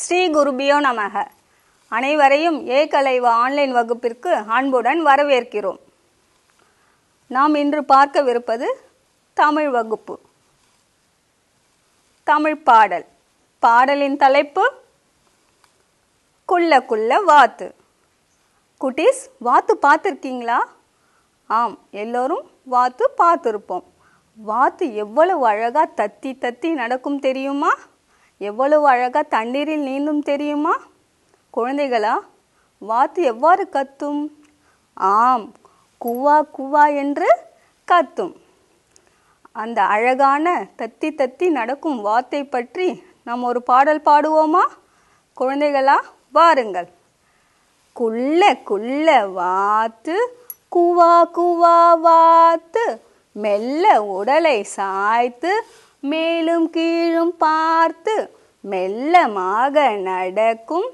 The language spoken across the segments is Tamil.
ஸ்ரீ குருபியோ நமக அனைவரையும் ஏகலைவ ஆன்லைன் வகுப்பிற்கு அன்புடன் வரவேற்கிறோம் நாம் இன்று பார்க்கவிருப்பது தமிழ் வகுப்பு தமிழ் பாடல் பாடலின் தலைப்பு குள்ள குள்ள வாத்து குட்டீஸ் வாத்து பார்த்துருக்கீங்களா ஆம் எல்லோரும் வாத்து பார்த்துருப்போம் வாத்து எவ்வளவு அழகாக தத்தி தத்தி நடக்கும் தெரியுமா எவ்வளவு அழகாக தண்ணீரில் நீந்தும் தெரியுமா குழந்தைகளா வாத்து எவ்வாறு கத்தும் ஆம் குவா குவா என்று கத்தும் அந்த அழகான தத்தி தத்தி நடக்கும் வாத்தை பற்றி நாம் ஒரு பாடல் பாடுவோமா குழந்தைகளா வாருங்கள் குள்ள குள்ள வாத்து குவா குவா வாத்து மெல்ல உடலை சாய்த்து மேலும் கீழும் பார்த்து மெல்லமாக நடக்கும்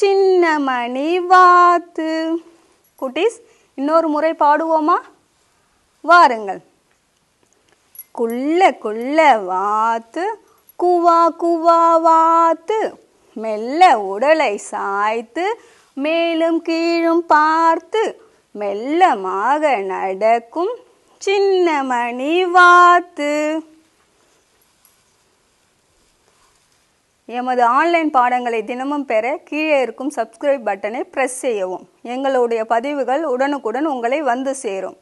சின்ன மணி வாத்து குட்டீஸ் இன்னொரு முறை பாடுவோமா வாருங்கள் குள்ள குள்ள வாத்து குவா குவா வாத்து மெல்ல உடலை சாய்த்து மேலும் கீழும் பார்த்து மெல்லமாக நடக்கும் சின்ன மணி வாத்து எமது ஆன்லைன் பாடங்களை தினமும் பெற கீழே இருக்கும் சப்ஸ்கிரைப் பட்டனை பிரஸ் செய்யவும் எங்களுடைய பதிவுகள் உடனுக்குடன் உங்களை வந்து சேரும்